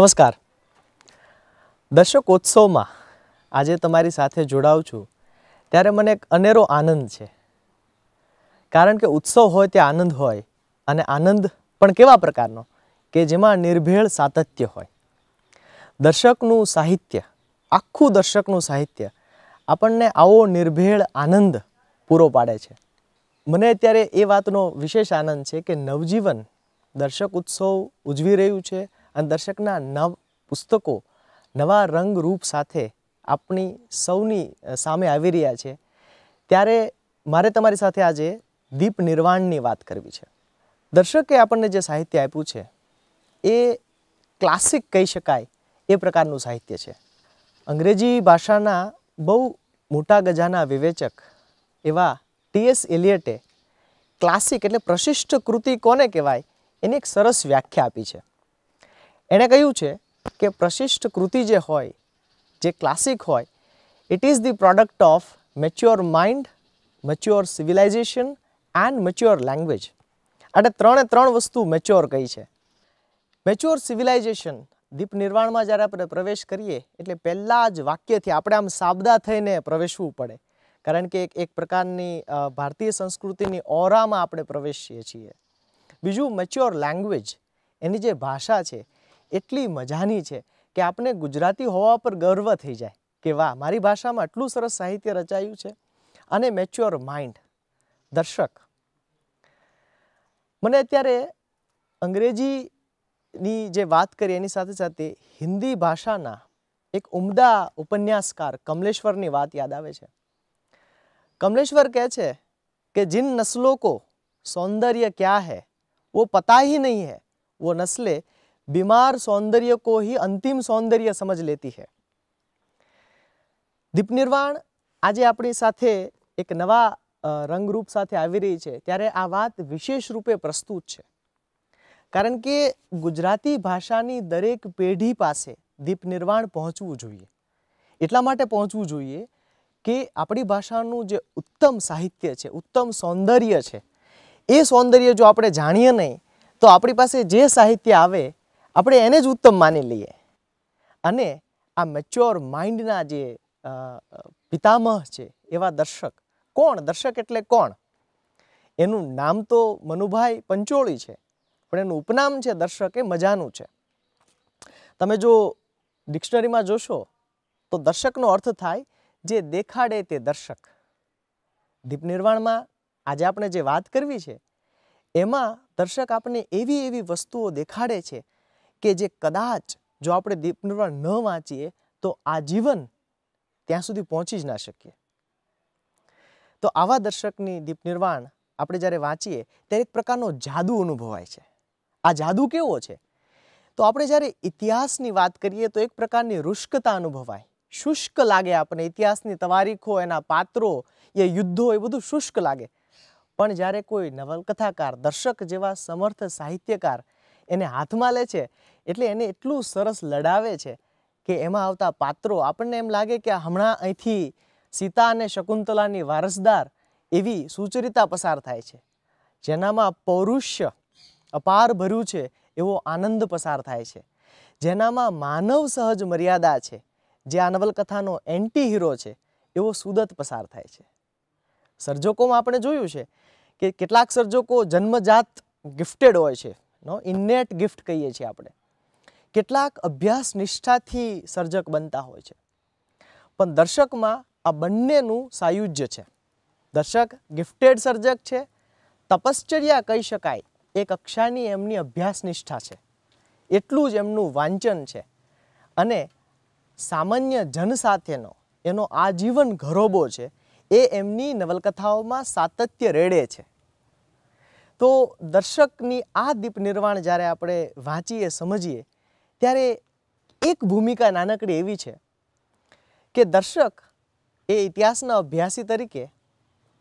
નમસ્કાર દર્શકોત્સવમાં આજે તમારી સાથે જોડાઉં છું ત્યારે મને એક અનેરો આનંદ છે કારણ કે ઉત્સવ હોય તે આનંદ હોય અને આનંદ પણ કેવા પ્રકારનો કે જેમાં નિર્ભેળ સાતત્ય હોય દર્શકનું સાહિત્ય આખું દર્શકનું સાહિત્ય આપણને આવો નિર્ભેળ આનંદ પૂરો પાડે છે મને અત્યારે એ વાતનો વિશેષ આનંદ છે કે નવજીવન દર્શક ઉત્સવ ઉજવી રહ્યું છે અને દર્શકના નવ પુસ્તકો નવા રંગરૂપ સાથે આપણી સૌની સામે આવી રહ્યા છે ત્યારે મારે તમારી સાથે આજે દીપ નિર્વાણની વાત કરવી છે દર્શકે આપણને જે સાહિત્ય આપ્યું છે એ ક્લાસિક કહી શકાય એ પ્રકારનું સાહિત્ય છે અંગ્રેજી ભાષાના બહુ મોટા ગજાના વિવેચક એવા ટીએસ એલિયટે ક્લાસિક એટલે પ્રશિષ્ટ કૃતિ કોને કહેવાય એની એક સરસ વ્યાખ્યા આપી છે એણે કહ્યું છે કે પ્રશિષ્ટ કૃતિ જે હોય જે ક્લાસિક હોય it is the product of mature mind mature civilization and mature language આટલે ત્રણે ત્રણ વસ્તુ મેચ્યોર કહી છે મેચ્યોર સિવિલાઇઝેશન દીપ નિર્માણમાં જ્યારે આપણે પ્રવેશ કરીએ એટલે પહેલાં જ વાક્યથી આપણે આમ સાબદા થઈને પ્રવેશવું પડે કારણ કે એક એક પ્રકારની ભારતીય સંસ્કૃતિની ઓરામાં આપણે પ્રવેશીએ છીએ બીજું મેચ્યોર લેંગ્વેજ એની જે ભાષા છે એટલી મજાની છે કે આપણે ગુજરાતી હોવા પર ગર્વ થઈ જાય કે વાહ મારી ભાષામાં આટલું સરસ સાહિત્ય રચાયું છે અને મેચ્યોર માઇન્ડ દર્શક મને અત્યારે અંગ્રેજીની જે વાત કરી એની સાથે સાથે હિન્દી ભાષાના એક ઉમદા ઉપન્યાસકાર કમલેશ્વરની વાત યાદ આવે છે કમલેશ્વર કહે છે કે જિન નસ્લો કો સૌંદર્ય ક્યાં હૈ વો પતા હી નહીં હૈ વો નસ્લે बीमार सौंदर्य को ही अंतिम सौंदर्य समझ लेती है दीपनिर्वाण आज आपके साथ एक नवा रंग रूप साथे आवी रही छे ત્યારે આ વાત વિશેષ રૂપે પ્રસ્તુત છે કારણ કે ગુજરાતી ભાષાની દરેક પેઢી પાસે દીપનિર્વાણ પહોંચવું જોઈએ એટલા માટે પહોંચવું જોઈએ કે આપણી ભાષાનું જે ઉત્તમ સાહિત્ય છે ઉત્તમ સૌંદર્ય છે એ સૌંદર્ય જો આપણે જાણીએ નહીં તો આપણી પાસે જે સાહિત્ય આવે આપણે એને જ ઉત્તમ માની લઈએ અને આ મેચ્યોર માઇન્ડના જે પિતામહ છે એવા દર્શક કોણ દર્શક એટલે કોણ એનું નામ તો મનુભાઈ પંચોળી છે પણ એનું ઉપનામ છે દર્શક એ મજાનું છે તમે જો ડિક્શનરીમાં જોશો તો દર્શકનો અર્થ થાય જે દેખાડે તે દર્શક દીપ નિર્માણમાં આજે આપણે જે વાત કરવી છે એમાં દર્શક આપણને એવી એવી વસ્તુઓ દેખાડે છે કે જે કદાચ જો આપણે દીપનિર્વાણ ન વાંચીએ તો આજીવન ત્યાં સુધી પહોંચી જ ના શકીએ તો આવા દર્શકની દીપનિર્વાણ આપણે જ્યારે વાંચીએ ત્યારે એક પ્રકારનો જાદુ અનુભવાય છે આ જાદુ કેવો છે તો આપણે જ્યારે ઇતિહાસની વાત કરીએ તો એક પ્રકારની રુષ્કતા અનુભવાય શુષ્ક લાગે આપણે ઇતિહાસની તવારીખો એના પાત્રો એ યુદ્ધો એ બધું શુષ્ક લાગે પણ જ્યારે કોઈ નવલકથાકાર દર્શક જેવા સમર્થ સાહિત્યકાર એને હાથમાં લે છે એટલે એને એટલું સરસ લડાવે છે કે એમાં આવતા પાત્રો આપણને એમ લાગે કે હમણાં અહીંથી સીતા અને શકુંતલાની વારસદાર એવી સુચરિતા પસાર થાય છે જેનામાં પૌરુષ્ય અપાર ભર્યું છે એવો આનંદ પસાર થાય છે જેનામાં માનવ સહજ મર્યાદા છે જે આ નવલકથાનો એન્ટી હીરો છે એવો સુદત પસાર થાય છે સર્જકોમાં આપણે જોયું છે કે કેટલાક સર્જકો જન્મજાત ગિફ્ટેડ હોય છે નો ઇન્નેટ ગિફ્ટ કહીએ છીએ આપણે કેટલાક અભ્યાસ નિષ્ઠાથી સર્જક બનતા હોય છે પણ દર્શકમાં આ બંનેનું સાયુજ્ય છે દર્શક ગિફ્ટેડ સર્જક છે તપશ્ચર્યા કહી શકાય એ કક્ષાની એમની અભ્યાસ નિષ્ઠા છે એટલું જ એમનું વાંચન છે અને સામાન્ય જન સાથેનો એનો આજીવન ઘરોબો છે એ એમની નવલકથાઓમાં સાતત્ય રેડે છે તો દર્શકની આ દીપ નિર્વાણ જ્યારે આપણે વાંચીએ સમજીએ ત્યારે એક ભૂમિકા નાનકડી એવી છે કે દર્શક એ ઇતિહાસના અભ્યાસી તરીકે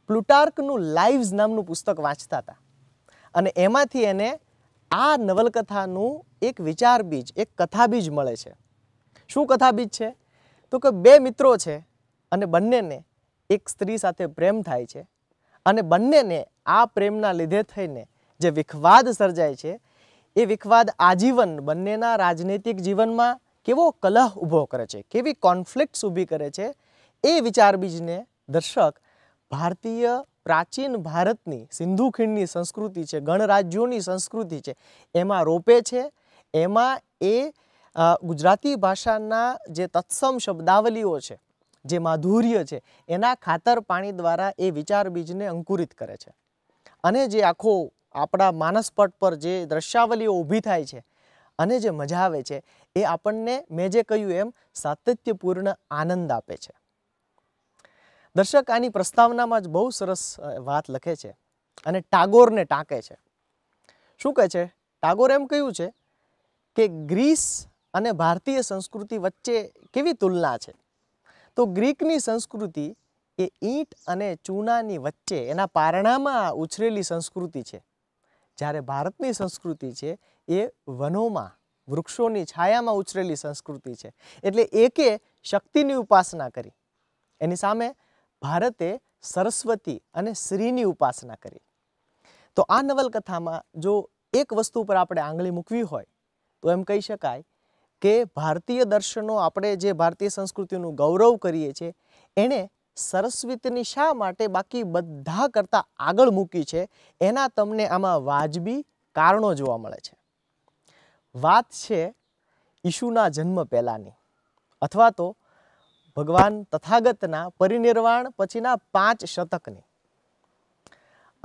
પ્લુટાર્કનું લાઈવ્સ નામનું પુસ્તક વાંચતા હતા અને એમાંથી એને આ નવલકથાનું એક વિચાર બીજ એક કથા બીજ મળે છે શું કથા બીજ છે તો કે બે મિત્રો છે અને બંનેને એક સ્ત્રી સાથે પ્રેમ થાય છે અને બંનેને આ પ્રેમના લીધે થઈને જે વિખવાદ સર્જાય છે એ વિખવાદ આજીવન બંનેના રાજનૈતિક જીવનમાં કેવો કલહ ઊભો કરે છે કેવી કોન્ફ્લિક્ટ્સ ઊભી કરે છે એ વિચારબીજને દર્શક ભારતીય પ્રાચીન ભારતની સિંધુ ખીણની સંસ્કૃતિ છે ગણરાજ્યોની સંસ્કૃતિ છે એમાં રોપે છે એમાં એ ગુજરાતી ભાષાના જે તત્સમ શબ્દાવલીઓ છે જે માધુર્ય છે એના ખાતર પાણી દ્વારા એ વિચારબીજને અંકુરિત કરે છે અને જે આખો આપણા માનસપટ પર જે દ્રશ્યાવલીઓ ઊભી થાય છે અને જે મજા આવે છે એ આપણને મેં જે કહ્યું એમ સાતત્યપૂર્ણ આનંદ આપે છે દર્શક આની પ્રસ્તાવનામાં જ બહુ સરસ વાત લખે છે અને ટાગોરને ટાંકે છે શું કહે છે ટાગોર એમ કહ્યું છે કે ગ્રીસ અને ભારતીય સંસ્કૃતિ વચ્ચે કેવી તુલના છે તો ગ્રીકની સંસ્કૃતિ એ ઈંટ અને ચૂનાની વચ્ચે એના પારણામાં ઉછરેલી સંસ્કૃતિ છે જ્યારે ભારતની સંસ્કૃતિ છે એ વનોમાં વૃક્ષોની છાયામાં ઉછરેલી સંસ્કૃતિ છે એટલે એકે શક્તિની ઉપાસના કરી એની સામે ભારતે સરસ્વતી અને શ્રીની ઉપાસના કરી તો આ નવલકથામાં જો એક વસ્તુ પર આપણે આંગળી મૂકવી હોય તો એમ કહી શકાય કે ભારતીય દર્શનો આપણે જે ભારતીય સંસ્કૃતિનું ગૌરવ કરીએ છીએ એણે સરસ્વતીની શા માટે બાકી બધા કરતાં આગળ મૂકી છે એના તમને આમાં વાજબી કારણો જોવા મળે છે વાત છે ઈશુના જન્મ પહેલાંની અથવા તો ભગવાન તથાગતના પરિનિર્વાણ પછીના પાંચ શતકની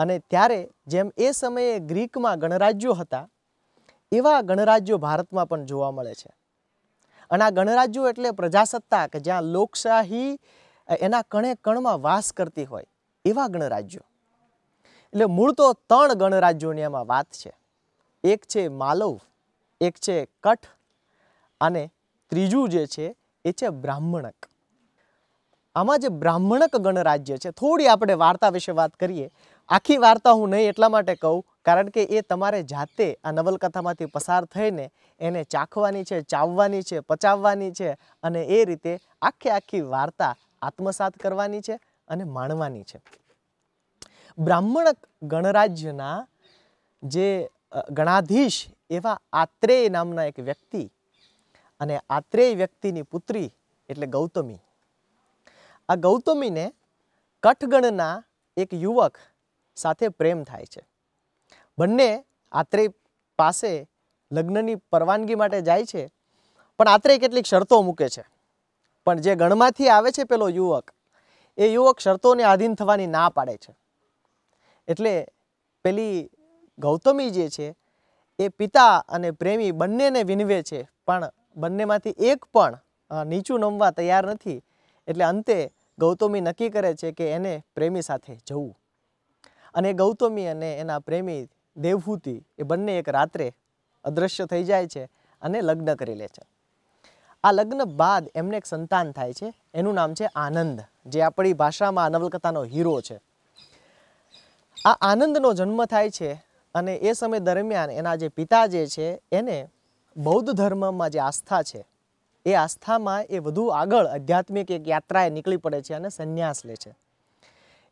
અને ત્યારે જેમ એ સમયે ગ્રીકમાં ગણરાજ્યો હતા એવા ગણરાજ્યો ભારતમાં પણ જોવા મળે છે અને આ ગણરાજ્યો એટલે પ્રજાસત્તા કે જ્યાં લોકશાહી એના કણે કણમાં વાસ કરતી હોય એવા ગણરાજ્યો એટલે મૂળ તો ત્રણ ગણરાજ્યોની આમાં વાત છે એક છે માલવ એક છે કઠ અને ત્રીજું જે છે એ છે બ્રાહ્મણક આમાં જે બ્રાહ્મણક ગણરાજ્ય છે થોડી આપણે વાર્તા વિશે વાત કરીએ આખી વાર્તા હું નહીં એટલા માટે કહું કારણ કે એ તમારે જાતે આ નવલકથામાંથી પસાર થઈને એને ચાખવાની છે ચાવવાની છે પચાવવાની છે અને એ રીતે આખી આખી વાર્તા આત્મસાત કરવાની છે અને માણવાની છે બ્રાહ્મણ ગણરાજ્યના જે ગણાધીશ એવા આત્રેય નામના એક વ્યક્તિ અને આત્રેય વ્યક્તિની પુત્રી એટલે ગૌતમી આ ગૌતમીને કઠગણના એક યુવક સાથે પ્રેમ થાય છે બંને આત્રેય પાસે લગ્નની પરવાનગી માટે જાય છે પણ આત્રેય કેટલીક શરતો મૂકે છે પણ જે ગણમાંથી આવે છે પેલો યુવક એ યુવક શરતોને આધીન થવાની ના પાડે છે એટલે પેલી ગૌતમી જે છે એ પિતા અને પ્રેમી બંનેને વિનવે છે પણ બંનેમાંથી એક પણ નીચું નમવા તૈયાર નથી એટલે અંતે ગૌતમી નક્કી કરે છે કે એને પ્રેમી સાથે જવું અને ગૌતમી અને એના પ્રેમી દેવહૂતિ એ બંને એક રાત્રે અદૃશ્ય થઈ જાય છે અને લગ્ન કરી લે છે આ લગ્ન બાદ એમને એક સંતાન થાય છે એનું નામ છે આનંદ જે આપણી ભાષામાં નવલકથાનો હીરો છે આ આનંદનો જન્મ થાય છે અને એ સમય દરમિયાન એના જે પિતા જે છે એને બૌદ્ધ ધર્મમાં જે આસ્થા છે એ આસ્થામાં એ વધુ આગળ આધ્યાત્મિક એક યાત્રાએ નીકળી પડે છે અને સંન્યાસ લે છે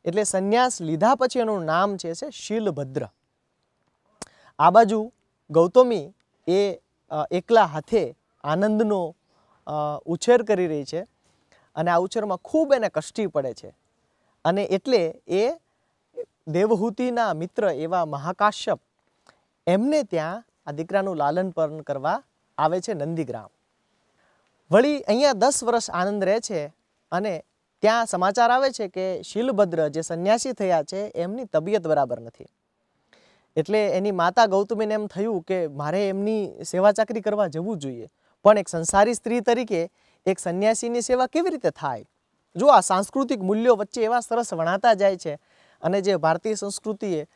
એટલે સંન્યાસ લીધા પછી એનું નામ છે છે શીલભદ્ર આ બાજુ ગૌતમી એ એકલા હાથે આનંદનો ઉછેર કરી રહી છે અને આ ઉછેરમાં ખૂબ એને કષ્ટી પડે છે અને એટલે એ દેવહૂતિના મિત્ર એવા મહાકાશ્યપ એમને ત્યાં આ દીકરાનું લાલન પાલન કરવા આવે છે નંદીગ્રામ વળી અહીંયા દસ વર્ષ આનંદ રહે છે અને ત્યાં સમાચાર આવે છે કે શીલભદ્ર જે સંન્યાસી થયા છે એમની તબિયત બરાબર નથી એટલે એની માતા ગૌતમીને એમ થયું કે મારે એમની સેવા ચાકરી કરવા જવું જોઈએ પણ એક સંસારી સ્ત્રી તરીકે એક સંન્યાસીની સેવા કેવી રીતે થાય જો આ સાંસ્કૃતિક મૂલ્યો વચ્ચે એવા સરસ વણાતા જાય છે અને જે ભારતીય સંસ્કૃતિએ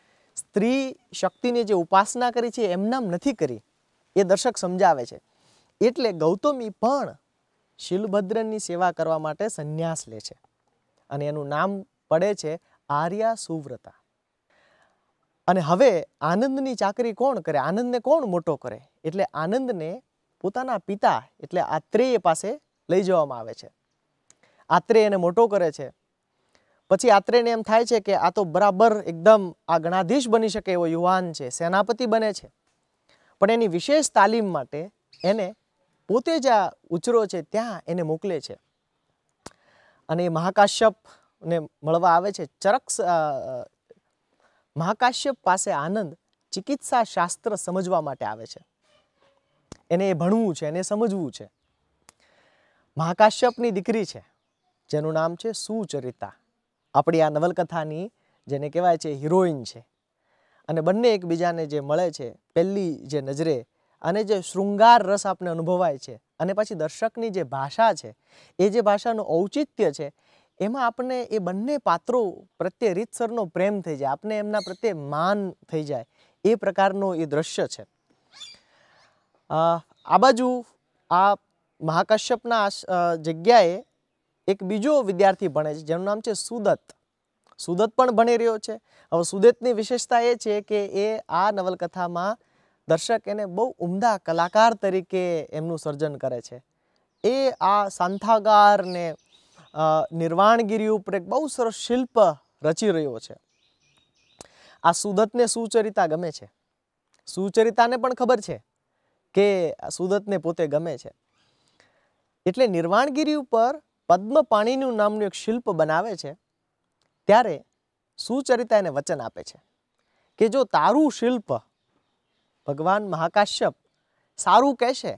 સ્ત્રી શક્તિની જે ઉપાસના કરી છે એમનામ નથી કરી એ દર્શક સમજાવે છે એટલે ગૌતમી પણ શિલભદ્રની સેવા કરવા માટે સંન્યાસ લે છે અને એનું નામ પડે છે આર્યા સુવ્રતા અને હવે આનંદની ચાકરી કોણ કરે આનંદને કોણ મોટો કરે એટલે આનંદને પોતાના પિતા એટલે આત્રેય પાસે લઈ જવામાં આવે છે આત્રેય એને મોટો કરે છે પછી આત્રેયને એમ થાય છે કે આ તો બરાબર એકદમ આ ગણાધીશ બની શકે એવો યુવાન છે સેનાપતિ બને છે પણ એની વિશેષ તાલીમ માટે એને પોતે જ આ ઉચરો છે ત્યાં એને મોકલે છે અને એ મહાકાશ્યપને મળવા આવે છે ચરક મહાકાશ્યપ પાસે આનંદ ચિકિત્સા શાસ્ત્ર સમજવા માટે આવે છે એને એ ભણવું છે એને સમજવું છે મહાકાશ્યપની દીકરી છે જેનું નામ છે સુચરિતા આપણી આ નવલકથાની જેને કહેવાય છે હિરોઈન છે અને બંને એકબીજાને જે મળે છે પહેલી જે નજરે અને જે શૃંગાર રસ આપને અનુભવાય છે અને પછી દર્શકની જે ભાષા છે એ જે ભાષાનું ઔચિત્ય છે એમાં આપણને એ બંને પાત્રો પ્રત્યે રીતસરનો પ્રેમ થઈ જાય આપને એમના પ્રત્યે માન થઈ જાય એ પ્રકારનો એ દ્રશ્ય છે આ બાજુ આ મહાકશ્યપના જગ્યાએ એક બીજો વિદ્યાર્થી ભણે છે જેનું નામ છે સુદત્ત સુદત્ત પણ ભણી રહ્યો છે હવે સુદત્તની વિશેષતા એ છે કે એ આ નવલકથામાં દર્શક એને બહુ ઉમદા કલાકાર તરીકે એમનું સર્જન કરે છે એ આ સાંથાગાર ને નિર્વાણગીરી ઉપર એક બહુ સરસ શિલ્પ રચી રહ્યો છે આ સુદત્તને સુચરિતા ગમે છે સુચરિતાને પણ ખબર છે કે સુદતને પોતે ગમે છે એટલે નિર્વાણગીરી ઉપર પદ્મપાણીનું નામનું એક શિલ્પ બનાવે છે ત્યારે સુચરિતા એને વચન આપે છે કે જો તારું શિલ્પ ભગવાન મહાકાશ્યપ સારું કહેશે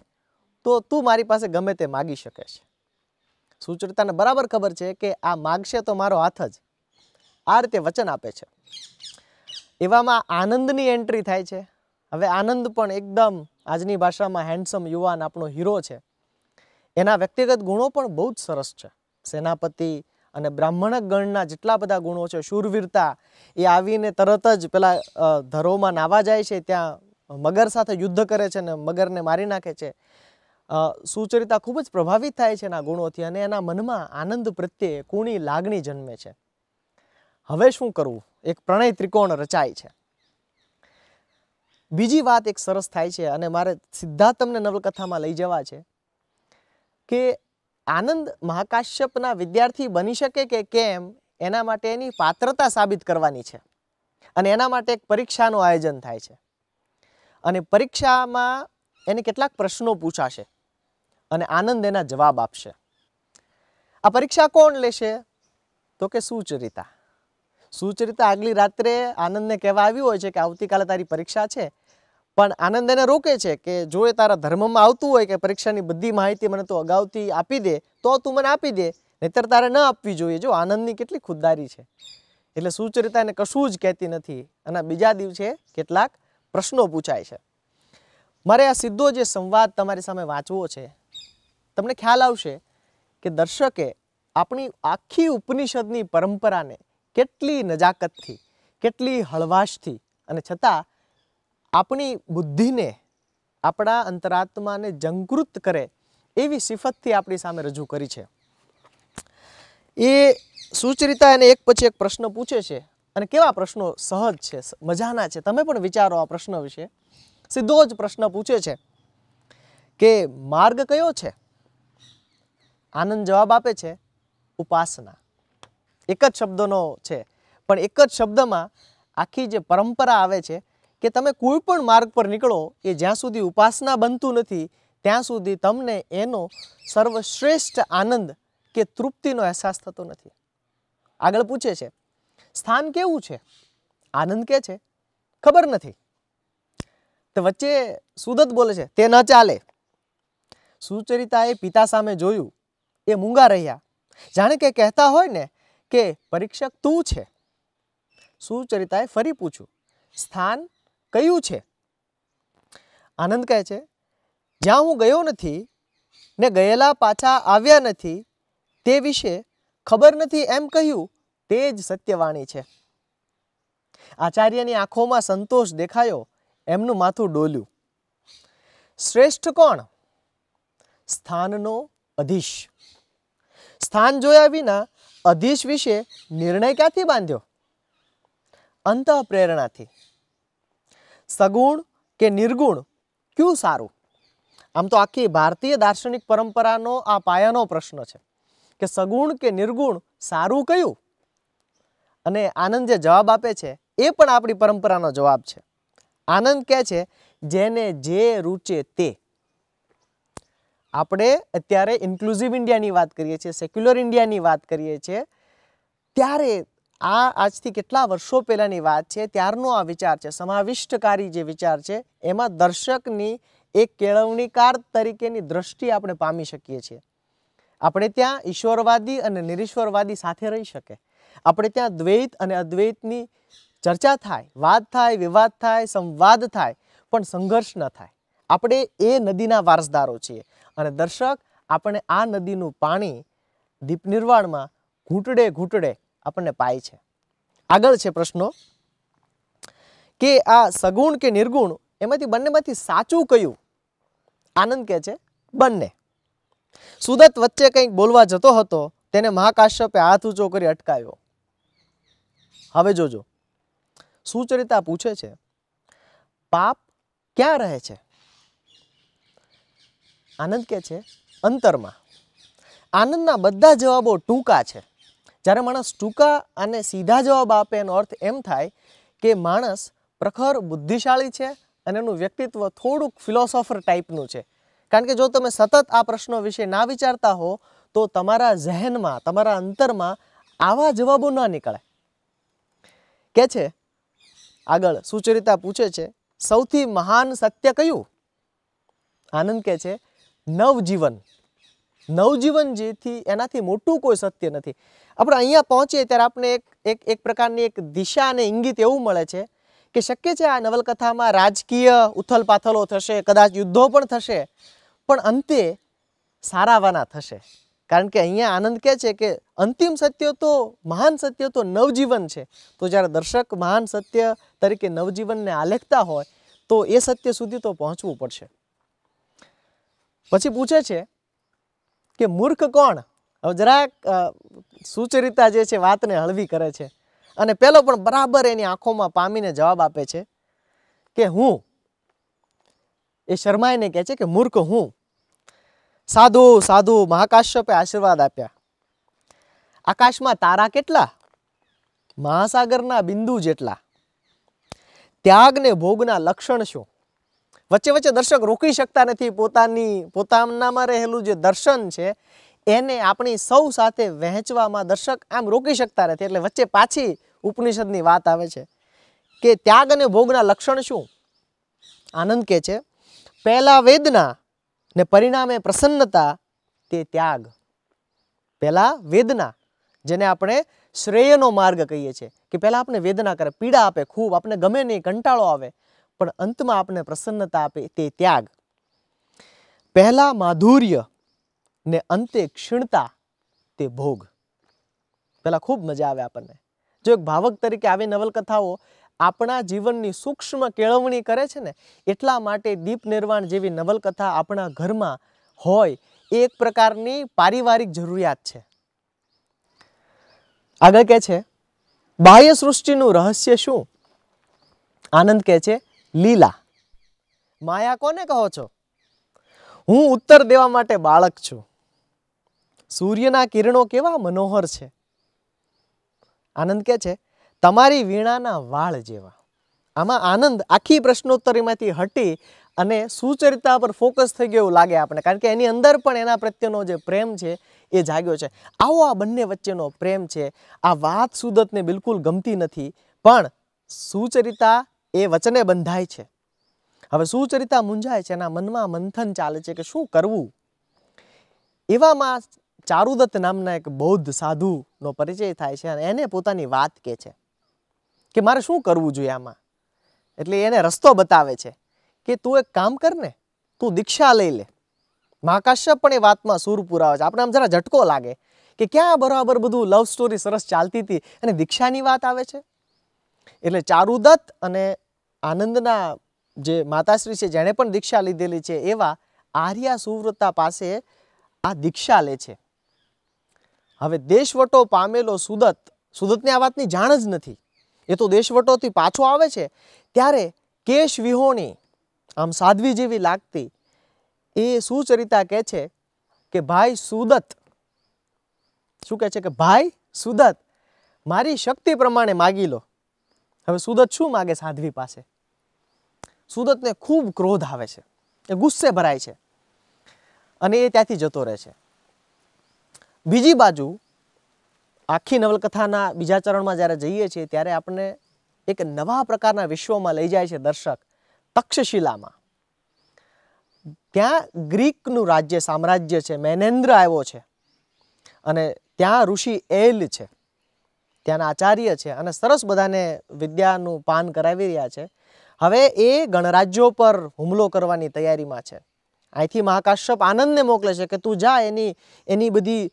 તો તું મારી પાસે ગમે તે માગી શકે છે સુચરિતાને બરાબર ખબર છે કે આ માગશે તો મારો હાથ જ આ રીતે વચન આપે છે એવામાં આનંદની એન્ટ્રી થાય છે હવે આનંદ પણ એકદમ આજની ભાષામાં હેન્ડસમ યુવાન આપણો હીરો છે એના વ્યક્તિગત ગુણો પણ બહુ જ સરસ છે સેનાપતિ અને બ્રાહ્મણક ગણના જેટલા બધા ગુણો છે શૂરવીરતા એ આવીને તરત જ પેલા ધરોમાં નાવા જાય છે ત્યાં મગર સાથે યુદ્ધ કરે છે ને મગરને મારી નાખે છે સુચરિતા ખૂબ જ પ્રભાવિત થાય છે એના ગુણોથી અને એના મનમાં આનંદ પ્રત્યે કુણી લાગણી જન્મે છે હવે શું કરવું એક પ્રણય ત્રિકોણ રચાય છે બીજી વાત એક સરસ થાય છે અને મારે સીધા તમને નવલકથામાં લઈ જવા છે કે આનંદ મહાકાશ્યપના વિદ્યાર્થી બની શકે કે કેમ એના માટે એની પાત્રતા સાબિત કરવાની છે અને એના માટે એક પરીક્ષાનું આયોજન થાય છે અને પરીક્ષામાં એને કેટલાક પ્રશ્નો પૂછાશે અને આનંદ એના જવાબ આપશે આ પરીક્ષા કોણ લેશે તો કે સુચરિતા સુચરિતા આગલી રાત્રે આનંદને કહેવા આવ્યું હોય છે કે આવતીકાલે તારી પરીક્ષા છે પણ આનંદ એને રોકે છે કે જો એ તારા ધર્મમાં આવતું હોય કે પરીક્ષાની બધી માહિતી મને તું અગાઉથી આપી દે તો તું મને આપી દે નહીતર તારે ન આપવી જોઈએ જો આનંદની કેટલી ખુદદારી છે એટલે સુચરિતા એને કશું જ કહેતી નથી અને બીજા દિવસે કેટલાક પ્રશ્નો પૂછાય છે મારે આ સીધો જે સંવાદ તમારી સામે વાંચવો છે તમને ખ્યાલ આવશે કે દર્શકે આપણી આખી ઉપનિષદની પરંપરાને કેટલી નજાકતથી કેટલી હળવાશથી અને છતાં આપણી બુદ્ધિને આપણા અંતરાત્માને જંગૃત કરે એવી સિફતથી આપણી સામે રજૂ કરી છે એ સુચરિતા એને એક પછી એક પ્રશ્ન પૂછે છે અને કેવા પ્રશ્નો સહજ છે મજાના છે તમે પણ વિચારો આ પ્રશ્ન વિશે સીધો જ પ્રશ્ન પૂછે છે કે માર્ગ કયો છે આનંદ જવાબ આપે છે ઉપાસના એક જ શબ્દનો છે પણ એક જ શબ્દમાં આખી જે પરંપરા આવે છે કે તમે કોઈ પણ માર્ગ પર નીકળો એ જ્યાં સુધી ઉપાસના બનતું નથી ત્યાં સુધી તમને એનો સર્વશ્રેષ્ઠ આનંદ કે તૃપ્તિનો અહેસાસ થતો નથી આગળ પૂછે છે સ્થાન કેવું છે આનંદ કે છે ખબર નથી તો વચ્ચે સુદત બોલે છે તે ન ચાલે સુચરિતાએ પિતા સામે જોયું એ મૂંગા રહ્યા જાણે કે કહેતા હોય ને કે પરીક્ષક તું છે સુચરિતાએ ફરી પૂછ્યું સ્થાન કયું છે આનંદ કહે છે જ્યાં હું ગયો નથી ને ગયેલા પાછા આવ્યા નથી તે વિશે ખબર નથી એમ કહ્યું તે જ સત્યવાણી છે આચાર્યની આંખોમાં સંતોષ દેખાયો એમનું માથું ડોલ્યું શ્રેષ્ઠ કોણ સ્થાનનો અધીશ સ્થાન જોયા વિના અધીશ વિશે નિર્ણય ક્યાંથી બાંધ્યો અંત પ્રેરણાથી સગુણ કે નિર્ગુણ ક્યુ સારું આમ તો આખી ભારતીય દાર્શનિક પરંપરાનો આ પાયાનો પ્રશ્ન છે કે સગુણ કે નિર્ગુણ સારું કયું અને આનંદ જે જવાબ આપે છે એ પણ આપણી પરંપરાનો જવાબ છે આનંદ કહે છે જેને જે રૂચે તે આપણે અત્યારે ઇન્ક્લુઝિવ ઇન્ડિયાની વાત કરીએ છીએ સેક્યુલર ઇન્ડિયાની વાત કરીએ છીએ ત્યારે આ આજથી કેટલા વર્ષો પહેલાંની વાત છે ત્યારનો આ વિચાર છે સમાવિષ્ટકારી જે વિચાર છે એમાં દર્શકની એક કેળવણીકાર તરીકેની દ્રષ્ટિ આપણે પામી શકીએ છીએ આપણે ત્યાં ઈશ્વરવાદી અને નિરીશ્વરવાદી સાથે રહી શકે આપણે ત્યાં દ્વૈત અને અદ્વૈતની ચર્ચા થાય વાદ થાય વિવાદ થાય સંવાદ થાય પણ સંઘર્ષ ન થાય આપણે એ નદીના વારસદારો છીએ અને દર્શક આપણે આ નદીનું પાણી દીપ નિર્વાણમાં ઘૂંટડે ઘૂંટડે આપણને પાય છે આગળ છે પ્રશ્નો કે આ સગુણ કે નિર્ગુણ એમાંથી બંનેમાંથી સાચું કયું આનંદ કહે છે બંને સુદત વચ્ચે કંઈક બોલવા જતો હતો તેને મહાકાશ્યપે હાથ ઊંચો કરી અટકાવ્યો હવે જોજો સુચરિતા પૂછે છે પાપ ક્યાં રહે છે આનંદ કે છે અંતરમાં આનંદના બધા જવાબો ટૂંકા છે જ્યારે માણસ ટૂંકા અને સીધા જવાબ આપે એનો અર્થ એમ થાય કે માણસ પ્રખર બુદ્ધિશાળી છે અને એનું વ્યક્તિત્વ થોડુંક ફિલોસોફર ટાઈપનું છે કારણ કે જો તમે સતત આ પ્રશ્નો વિશે ના વિચારતા હો તો તમારા ઝહેનમાં તમારા અંતરમાં આવા જવાબો ન નીકળે કે છે આગળ સુચરિતા પૂછે છે સૌથી મહાન સત્ય કયું આનંદ કહે છે નવજીવન નવજીવન જેથી એનાથી મોટું કોઈ સત્ય નથી આપણે અહીંયા પહોંચીએ ત્યારે આપણે એક એક પ્રકારની એક દિશા અને ઇંગિત એવું મળે છે કે શક્ય છે આ નવલકથામાં રાજકીય ઉથલ પાથલો થશે કદાચ યુદ્ધો પણ થશે પણ અંતે સારાવાના થશે કારણ કે અહીંયા આનંદ કહે છે કે અંતિમ સત્ય તો મહાન સત્ય તો નવજીવન છે તો જ્યારે દર્શક મહાન સત્ય તરીકે નવજીવનને આલેખતા હોય તો એ સત્ય સુધી તો પહોંચવું પડશે પછી પૂછે છે કે મૂર્ખ કોણ હવે જરાક સુચરિતા જે છે વાતને હળવી કરે છે અને પેલો પણ બરાબર એની આંખોમાં પામીને જવાબ આપે છે કે હું એ શર્માએને કહે છે કે મૂર્ખ હું સાધુ સાધુ મહાકાશ્યપે આશીર્વાદ આપ્યા આકાશમાં તારા કેટલા મહાસાગરના બિંદુ જેટલા ત્યાગને ભોગના લક્ષણ શું વચ્ચે વચ્ચે દર્શક રોકી શકતા નથી પોતાની પોતાનામાં રહેલું જે દર્શન છે એને આપણી સૌ સાથે વહેંચવામાં દર્શક આમ રોકી શકતા નથી એટલે વચ્ચે પાછી ઉપનિષદની વાત આવે છે કે ત્યાગ અને ભોગના લક્ષણ શું આનંદ કહે છે પહેલાં વેદના ને પરિણામે પ્રસન્નતા તે ત્યાગ પહેલાં વેદના જેને આપણે શ્રેયનો માર્ગ કહીએ છીએ કે પહેલાં આપણે વેદના કરે પીડા આપે ખૂબ આપણે ગમે નહીં કંટાળો આવે પણ અંતમાં આપણે પ્રસન્નતા આપે તે ત્યાગ પહેલાં માધુર્ય ને અંતે ક્ષીણતા તે ભોગ પહેલાં ખૂબ મજા આવે આપણને જો એક ભાવક તરીકે આવી નવલકથાઓ આપણા જીવનની સૂક્ષ્મ કેળવણી કરે છે ને એટલા માટે દીપ નિર્વાણ જેવી નવલકથા આપણા ઘરમાં હોય એ એક પ્રકારની પારિવારિક જરૂરિયાત છે આગળ કહે છે બાહ્ય સૃષ્ટિનું રહસ્ય શું આનંદ કહે છે લીલા માયા કોને કહો છો હું ઉત્તર દેવા માટે બાળક છું સૂર્યના કિરણો કેવા મનોહર છે આનંદ કે છે તમારી વીણાના વાળ જેવા આમાં આનંદ આખી પ્રશ્નોત્તરીમાંથી હટી અને સુચરિતા પર ફોકસ થઈ ગયો એવું લાગે આપણે કારણ કે એની અંદર પણ એના પ્રત્યેનો જે પ્રેમ છે એ જાગ્યો છે આવો આ બંને વચ્ચેનો પ્રેમ છે આ વાત સુદતને બિલકુલ ગમતી નથી પણ સુચરિતા એ વચને બંધાય છે હવે સુચરિતા મૂંઝાય છે એના મનમાં મંથન ચાલે છે કે શું કરવું એવામાં ચારુદત્ત નામના એક બૌદ્ધ સાધુનો પરિચય થાય છે અને એને પોતાની વાત કહે છે કે મારે શું કરવું જોઈએ આમાં એટલે એને રસ્તો બતાવે છે કે તું એક કામ કર ને તું દીક્ષા લઈ લે મહાકાશ્યપ પણ એ વાતમાં સૂર પુરાવે છે આપણે આમ જરા ઝટકો લાગે કે ક્યાં બરાબર બધું લવ સ્ટોરી સરસ ચાલતી હતી અને દીક્ષાની વાત આવે છે એટલે ચારુદત્ત અને આનંદના જે માતાશ્રી છે જેણે પણ દીક્ષા લીધેલી છે એવા આર્યા સુવ્રતા પાસે આ દીક્ષા લે છે હવે દેશવટો પામેલો સુદત્ત સુદત્તને આ વાતની જાણ જ નથી એ તો દેશવટોથી પાછો આવે છે ત્યારે કેશ વિહોણી આમ સાધ્વી જેવી લાગતી એ સુચરિતા કહે છે કે ભાઈ સુદત્ત શું કહે છે કે ભાઈ સુદત્ત મારી શક્તિ પ્રમાણે માગી લો હવે સુદત શું માગે સાધ્વી પાસે સુદતને ખૂબ ક્રોધ આવે છે એ ગુસ્સે ભરાય છે અને એ ત્યાંથી જતો રહે છે બીજી બાજુ આખી નવલકથાના બીજા ચરણમાં જ્યારે જઈએ છીએ ત્યારે આપણને એક નવા પ્રકારના વિશ્વમાં લઈ જાય છે દર્શક તક્ષશિલામાં ત્યાં ગ્રીકનું રાજ્ય સામ્રાજ્ય છે મેનેન્દ્ર આવ્યો છે અને ત્યાં ઋષિ એલ છે ત્યાંના આચાર્ય છે અને સરસ બધાને વિદ્યાનું પાન કરાવી રહ્યા છે હવે એ ગણરાજ્યો પર હુમલો કરવાની તૈયારીમાં છે અહીંથી મહાકાશ્યપ આનંદને મોકલે છે કે તું જા એની એની બધી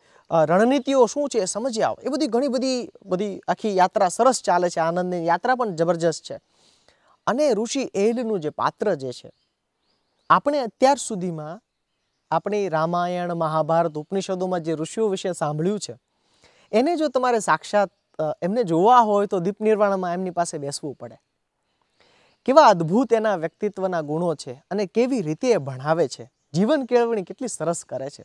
રણનીતિઓ શું છે એ સમજી આવ એ બધી ઘણી બધી બધી આખી યાત્રા સરસ ચાલે છે આનંદની યાત્રા પણ જબરજસ્ત છે અને ઋષિ એલનું જે પાત્ર જે છે આપણે અત્યાર સુધીમાં આપણી રામાયણ મહાભારત ઉપનિષદોમાં જે ઋષિઓ વિશે સાંભળ્યું છે એને જો તમારે સાક્ષાત એમને જોવા હોય તો દીપ નિર્વાણમાં એમની પાસે બેસવું પડે કેવા અદ્ભુત એના વ્યક્તિત્વના ગુણો છે અને કેવી રીતે એ ભણાવે છે જીવન કેળવણી કેટલી સરસ કરે છે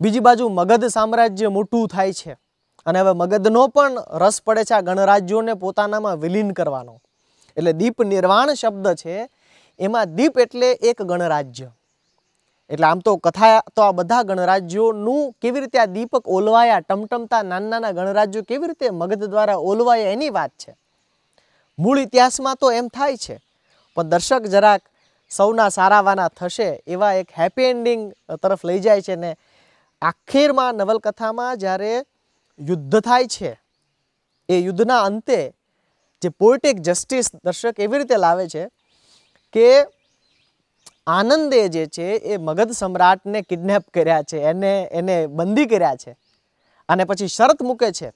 બીજી બાજુ મગધ સામ્રાજ્ય મોટું થાય છે અને હવે મગધનો પણ રસ પડે છે આ ગણરાજ્યોને પોતાનામાં વિલીન કરવાનો એટલે દીપ નિર્વાણ શબ્દ છે એમાં દીપ એટલે એક ગણરાજ્ય એટલે આમ તો કથા તો આ બધા ગણરાજ્યોનું કેવી રીતે આ દીપક ઓલવાયા ટમટમતા નાના નાના ગણરાજ્યો કેવી રીતે મગધ દ્વારા ઓલવાયા એની વાત છે મૂળ ઇતિહાસમાં તો એમ થાય છે પણ દર્શક જરાક સૌના સારાવાના થશે એવા એક હેપી એન્ડિંગ તરફ લઈ જાય છે ને આખેરમાં નવલકથામાં જ્યારે યુદ્ધ થાય છે એ યુદ્ધના અંતે જે પોલિટિક જસ્ટિસ દર્શક એવી રીતે લાવે છે કે આનંદે જે છે એ મગધ સમ્રાટને કિડનેપ કર્યા છે એને એને બંદી કર્યા છે અને પછી શરત મૂકે છે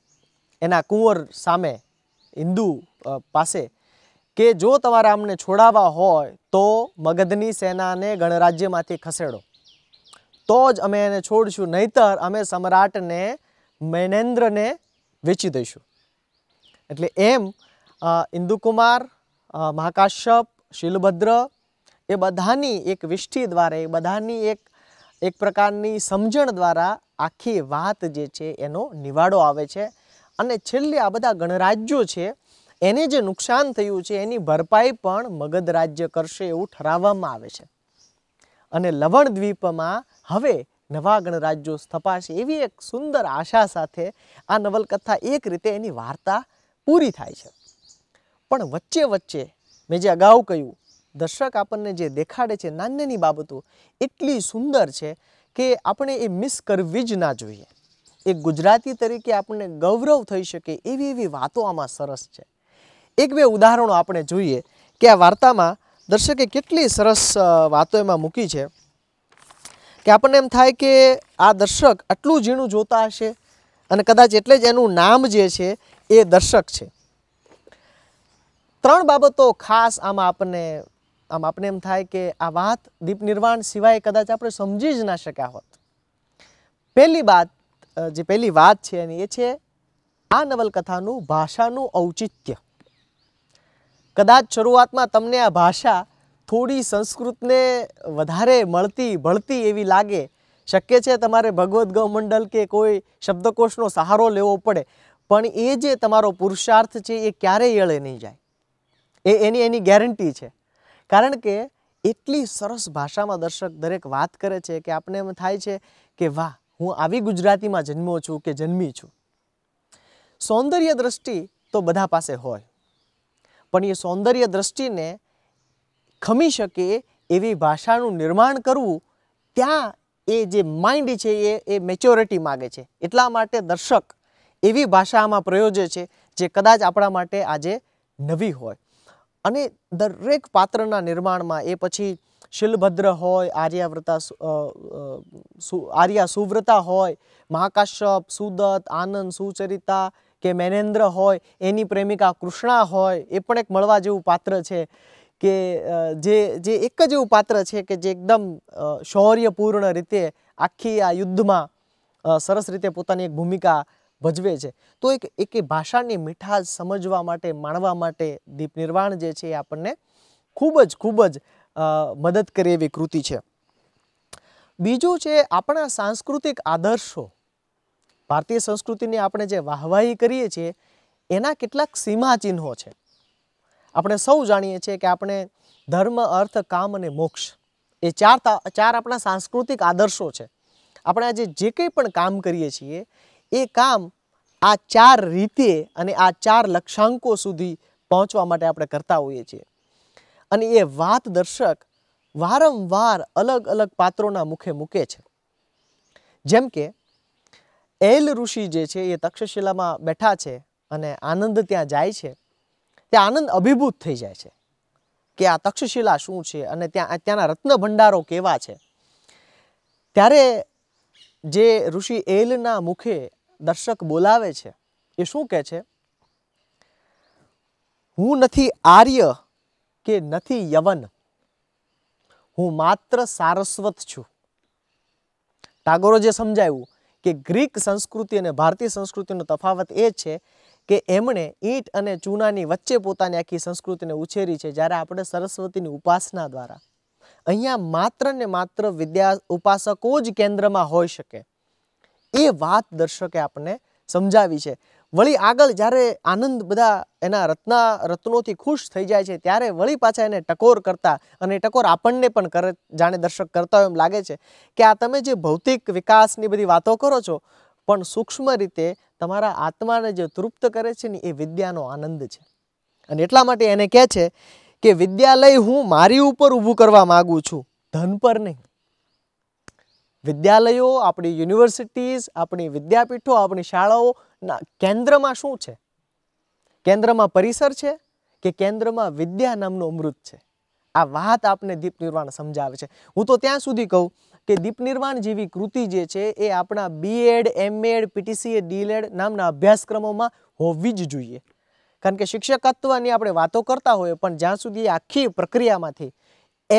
એના કુંવર સામે હિન્દુ પાસે કે જો તમારે અમને છોડાવવા હોય તો મગધની સેનાને ગણરાજ્યમાંથી ખસેડો તો જ અમે એને છોડશું નહીતર અમે સમ્રાટને મૈનેન્દ્રને વેચી દઈશું એટલે એમ ઇન્દુકુમાર મહાકાશ્યપ શીલભદ્ર એ બધાની એક વિષ્ઠી દ્વારા એ બધાની એક એક પ્રકારની સમજણ દ્વારા આખી વાત જે છે એનો નિવાડો આવે છે અને છેલ્લે આ બધા ગણરાજ્યો છે એને જે નુકસાન થયું છે એની ભરપાઈ પણ મગધ રાજ્ય કરશે એવું ઠરાવવામાં આવે છે અને લવણ દ્વીપમાં હવે નવા ગણરાજ્યો સ્થપાશે એવી એક સુંદર આશા સાથે આ નવલકથા એક રીતે એની વાર્તા પૂરી થાય છે પણ વચ્ચે વચ્ચે મેં જે અગાઉ કહ્યું દર્શક આપણને જે દેખાડે છે નાની બાબતો એટલી સુંદર છે કે આપણે એ મિસ કરવી જ ના જોઈએ એ ગુજરાતી તરીકે આપણને ગૌરવ થઈ શકે એવી એવી વાતો આમાં સરસ છે એક બે ઉદાહરણો આપણે જોઈએ કે આ વાર્તામાં દર્શકે કેટલી સરસ વાતો એમાં મૂકી છે કે આપણને એમ થાય કે આ દર્શક આટલું ઝીણું જોતા હશે અને કદાચ એટલે જ એનું નામ જે છે એ દર્શક છે ત્રણ બાબતો ખાસ આમાં આપણને આમ આપણે એમ થાય કે આ વાત દીપ નિર્વાણ સિવાય કદાચ આપણે સમજી જ ના શક્યા હોત પહેલી વાત જે પહેલી વાત છે એની એ છે આ નવલકથાનું ભાષાનું ઔચિત્ય કદાચ શરૂઆતમાં તમને આ ભાષા થોડી સંસ્કૃતને વધારે મળતી ભળતી એવી લાગે શક્ય છે તમારે ભગવદ્ ગૌમંડલ કે કોઈ શબ્દકોશનો સહારો લેવો પડે પણ એ જે તમારો પુરુષાર્થ છે એ ક્યારેય એળે નહીં જાય એ એની એની ગેરંટી છે કારણ કે એટલી સરસ ભાષામાં દર્શક દરેક વાત કરે છે કે આપણે એમ થાય છે કે વાહ હું આવી ગુજરાતીમાં જન્મો છું કે જન્મી છું સૌંદર્ય દ્રષ્ટિ તો બધા પાસે હોય પણ એ સૌંદર્ય દ્રષ્ટિને ખમી શકે એવી ભાષાનું નિર્માણ કરવું ત્યાં એ જે માઇન્ડ છે એ એ મેચ્યોરિટી માગે છે એટલા માટે દર્શક એવી ભાષામાં પ્રયોજે છે જે કદાચ આપણા માટે આજે નવી હોય અને દરેક પાત્રના નિર્માણમાં એ પછી શિલભદ્ર હોય આર્યાવ્રતા આર્યા સુવ્રતા હોય મહાકાશ્યપ સુદત્ત આનંદ સુચરિતા કે મેનેન્દ્ર હોય એની પ્રેમિકા કૃષ્ણા હોય એ પણ એક મળવા જેવું પાત્ર છે કે જે જે એક જ એવું પાત્ર છે કે જે એકદમ શૌર્યપૂર્ણ રીતે આખી આ યુદ્ધમાં સરસ રીતે પોતાની એક ભૂમિકા ભજવે છે તો એક એક ભાષાની મીઠાશ સમજવા માટે માણવા માટે દીપ નિર્વાણ જે છે એ આપણને ખૂબ જ ખૂબ જ મદદ કરે એવી કૃતિ છે બીજું છે આપણા સાંસ્કૃતિક આદર્શો ભારતીય સંસ્કૃતિની આપણે જે વાહવાહી કરીએ છીએ એના કેટલાક સીમાચિહ્નો છે આપણે સૌ જાણીએ છીએ કે આપણે ધર્મ અર્થ કામ અને મોક્ષ એ ચાર ચાર આપણા સાંસ્કૃતિક આદર્શો છે આપણે આજે જે કંઈ પણ કામ કરીએ છીએ એ કામ આ ચાર રીતે અને આ ચાર લક્ષાંકો સુધી પહોંચવા માટે આપણે કરતા હોઈએ છીએ અને એ વાત દર્શક વારંવાર અલગ અલગ પાત્રોના મુખે મૂકે છે જેમ કે એલ ઋષિ જે છે એ તક્ષશિલામાં બેઠા છે અને આનંદ ત્યાં જાય છે ત્યાં આનંદ અભિભૂત થઈ જાય છે કે આ તક્ષશિલા શું છે અને ત્યાં ત્યાંના રત્ન ભંડારો કેવા છે ત્યારે જે ઋષિ એલના મુખે દર્શક બોલાવે છે એ શું કહે છે હું નથી આર્ય કે નથી યવન હું માત્ર સારસ્વત છું ટાગોરો જે સમજાવ્યું કે ગ્રીક સંસ્કૃતિ અને ભારતીય સંસ્કૃતિનો તફાવત એ છે કે એમણે ઈંટ અને ચૂનાની વચ્ચે પોતાની આખી સંસ્કૃતિને ઉછેરી છે જ્યારે આપણે સરસ્વતીની ઉપાસના દ્વારા અહીંયા માત્ર ને માત્ર વિદ્યા ઉપાસકો જ કેન્દ્રમાં હોઈ શકે એ વાત દર્શકે આપણને સમજાવી છે વળી આગળ જ્યારે આનંદ બધા એના રત્ના રત્નોથી ખુશ થઈ જાય છે ત્યારે વળી પાછા એને ટકોર કરતા અને ટકોર આપણને પણ કરે જાણે દર્શક કરતા હોય એમ લાગે છે કે આ તમે જે ભૌતિક વિકાસની બધી વાતો કરો છો પણ સૂક્ષ્મ રીતે તમારા આત્માને જે તૃપ્ત કરે છે ને એ વિદ્યાનો આનંદ છે અને એટલા માટે એને કહે છે કે વિદ્યાલય હું મારી ઉપર ઊભું કરવા માગું છું ધન પર નહીં વિદ્યાલયો આપણી યુનિવર્સિટીઝ આપણી વિદ્યાપીઠો આપણી શાળાઓના કેન્દ્રમાં શું છે કેન્દ્રમાં પરિસર છે કે કેન્દ્રમાં વિદ્યા નામનું અમૃત છે આ વાત આપને દીપ નિર્વાણ સમજાવે છે હું તો ત્યાં સુધી કહું કે દીપ નિર્માણ જેવી કૃતિ જે છે એ આપણા બીએડ એમએડ પીટીસીએ ડીલેડ નામના અભ્યાસક્રમોમાં હોવી જ જોઈએ કારણ કે શિક્ષકત્વની આપણે વાતો કરતા હોઈએ પણ જ્યાં સુધી આખી પ્રક્રિયામાંથી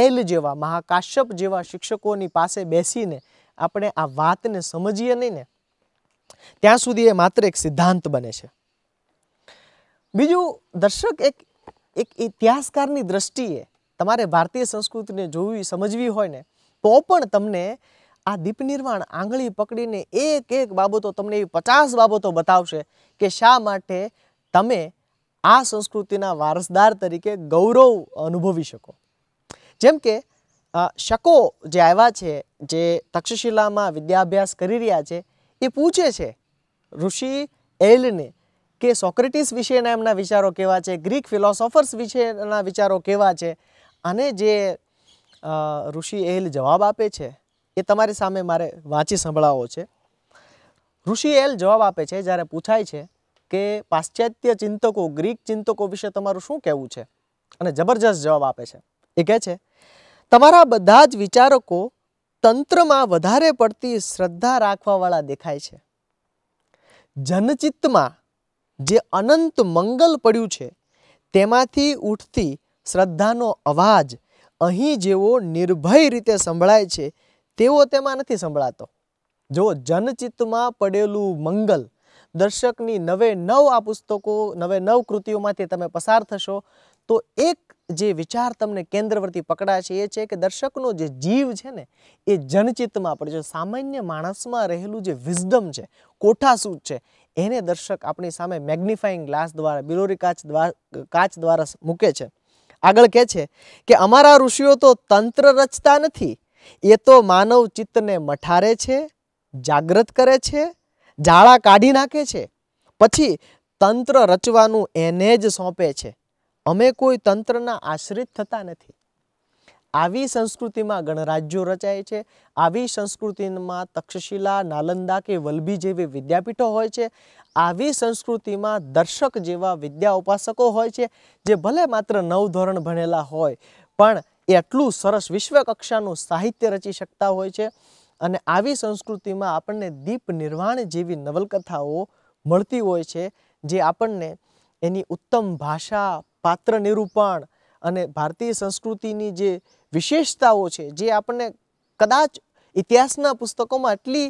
એલ જેવા મહાકાશ્યપ જેવા શિક્ષકોની પાસે બેસીને આપણે આ વાતને સમજીએ નહીં ને ત્યાં સુધી એ માત્ર એક સિદ્ધાંત બને છે બીજું દર્શક એક એક ઇતિહાસકારની દ્રષ્ટિએ તમારે ભારતીય સંસ્કૃતિને જોવી સમજવી હોય ને તો પણ તમને આ દીપનિર્માણ આંગળી પકડીને એક એક બાબતો તમને એવી પચાસ બાબતો બતાવશે કે શા માટે તમે આ સંસ્કૃતિના વારસદાર તરીકે ગૌરવ અનુભવી શકો જેમ કે શકો જે આવ્યા છે જે તક્ષશિલામાં વિદ્યાભ્યાસ કરી રહ્યા છે એ પૂછે છે ઋષિ એલને કે સોક્રેટિસ વિશેના એમના વિચારો કેવા છે ગ્રીક ફિલોસોફર્સ વિશેના વિચારો કેવા છે અને જે ઋષિ એલ જવાબ આપે છે એ તમારી સામે મારે વાંચી સંભળાવો છે ઋષિ એલ જવાબ આપે છે જ્યારે પૂછાય છે કે પાશ્ચાત્ય ચિંતકો ગ્રીક ચિંતકો વિશે તમારું શું કહેવું છે અને જબરજસ્ત જવાબ આપે છે એ કહે છે તમારા બધા જ વિચારકો તંત્રમાં વધારે પડતી શ્રદ્ધા રાખવાવાળા દેખાય છે જનચિત્તમાં જે અનંત મંગલ પડ્યું છે તેમાંથી ઉઠતી શ્રદ્ધાનો અવાજ અહીં જેવો નિર્ભય રીતે સંભળાય છે તેવો તેમાં નથી સંભળાતો જો જનચિત્તમાં પડેલું મંગલ દર્શકની નવે નવ આ પુસ્તકો નવે નવ કૃતિઓમાંથી તમે પસાર થશો તો એક જે વિચાર તમને કેન્દ્રવર્તી પકડાય છે એ છે કે દર્શકનો જે જીવ છે ને એ જનચિત્તમાં પડે છે સામાન્ય માણસમાં રહેલું જે વિઝડમ છે કોઠાસૂત છે એને દર્શક આપણી સામે મેગ્નિફાઈંગ ગ્લાસ દ્વારા બિલોરી કાચ દ્વારા કાચ દ્વારા મૂકે છે આગળ કહે છે કે અમારા ઋષિઓ તો તંત્ર રચતા નથી એ તો માનવ ચિત્તને મઠારે છે જાગૃત કરે છે જાળા કાઢી નાખે છે પછી તંત્ર રચવાનું એને જ સોંપે છે અમે કોઈ તંત્રના આશ્રિત થતા નથી આવી સંસ્કૃતિમાં ગણરાજ્યો રચાય છે આવી સંસ્કૃતિમાં તક્ષશિલા નાલંદા કે વલભી જેવી વિદ્યાપીઠો હોય છે આવી સંસ્કૃતિમાં દર્શક જેવા વિદ્યા ઉપાસકો હોય છે જે ભલે માત્ર નવ ધોરણ ભણેલા હોય પણ એટલું સરસ વિશ્વકક્ષાનું સાહિત્ય રચી શકતા હોય છે અને આવી સંસ્કૃતિમાં આપણને દીપ નિર્વાણ જેવી નવલકથાઓ મળતી હોય છે જે આપણને એની ઉત્તમ ભાષા પાત્ર નિરૂપણ અને ભારતીય સંસ્કૃતિની જે વિશેષતાઓ છે જે આપણે કદાચ ઇતિહાસના પુસ્તકોમાં આટલી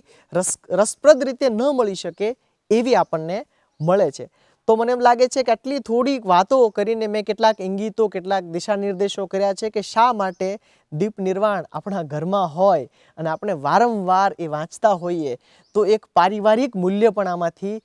રસપ્રદ રીતે ન મળી શકે એવી આપણે મળે છે તો મને એમ લાગે છે કે આટલી થોડી વાતો કરીને મે કેટલાક ইঙ্গিতઓ કેટલાક દિશાનિર્દેશો કર્યા છે કે શા માટે દીપ નિર્વાણ આપણા ઘરમાં હોય અને આપણે વારંવાર એ વાંચતા હોઈએ તો એક પારિવારિક મૂલ્ય પણ આમાંથી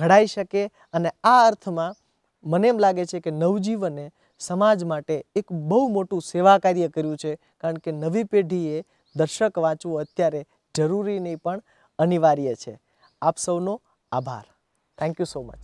ઘડાઈ શકે અને આ અર્થમાં મને એમ લાગે છે કે નવજીવને સમાજ માટે એક બહુ મોટું સેવા કાર્ય કર્યું છે કારણ કે નવી પેઢીએ દર્શક વાંચવું અત્યારે જરૂરી નહીં પણ અનિવાર્ય છે આપ સૌનો આભાર થેન્ક યુ સો મચ